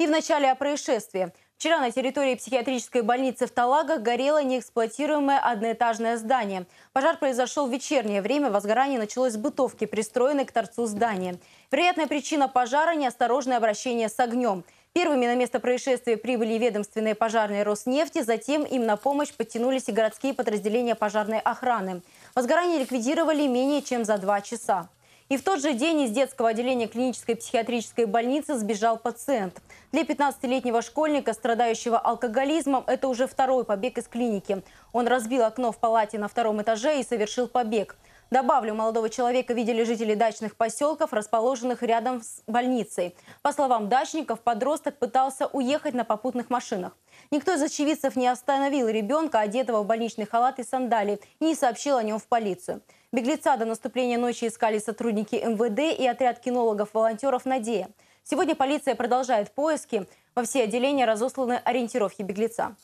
И в начале о происшествии. Вчера на территории психиатрической больницы в Талагах горело неэксплуатируемое одноэтажное здание. Пожар произошел в вечернее время. Возгорание началось с бытовки, пристроенной к торцу здания. Вероятная причина пожара – неосторожное обращение с огнем. Первыми на место происшествия прибыли ведомственные пожарные Роснефти, затем им на помощь подтянулись и городские подразделения пожарной охраны. Возгорание ликвидировали менее чем за два часа. И в тот же день из детского отделения клинической психиатрической больницы сбежал пациент. Для 15-летнего школьника, страдающего алкоголизмом, это уже второй побег из клиники. Он разбил окно в палате на втором этаже и совершил побег. Добавлю, молодого человека видели жители дачных поселков, расположенных рядом с больницей. По словам дачников, подросток пытался уехать на попутных машинах. Никто из очевидцев не остановил ребенка, одетого в больничный халат и сандалии, и не сообщил о нем в полицию. Беглеца до наступления ночи искали сотрудники МВД и отряд кинологов-волонтеров «Надея». Сегодня полиция продолжает поиски. Во все отделения разосланы ориентировки беглеца.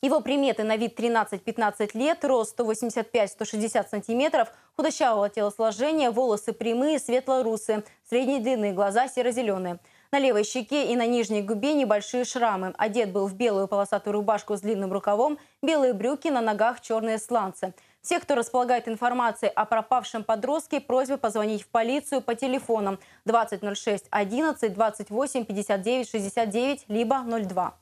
Его приметы на вид 13-15 лет, рост 185-160 сантиметров, худощавого телосложения, волосы прямые, светло-русые, средней длины, глаза серо-зеленые. На левой щеке и на нижней губе небольшие шрамы. Одет был в белую полосатую рубашку с длинным рукавом, белые брюки, на ногах черные сланцы. Все, кто располагает информацией о пропавшем подростке, просьба позвонить в полицию по телефонам 2006 11 28 59 69 либо 02.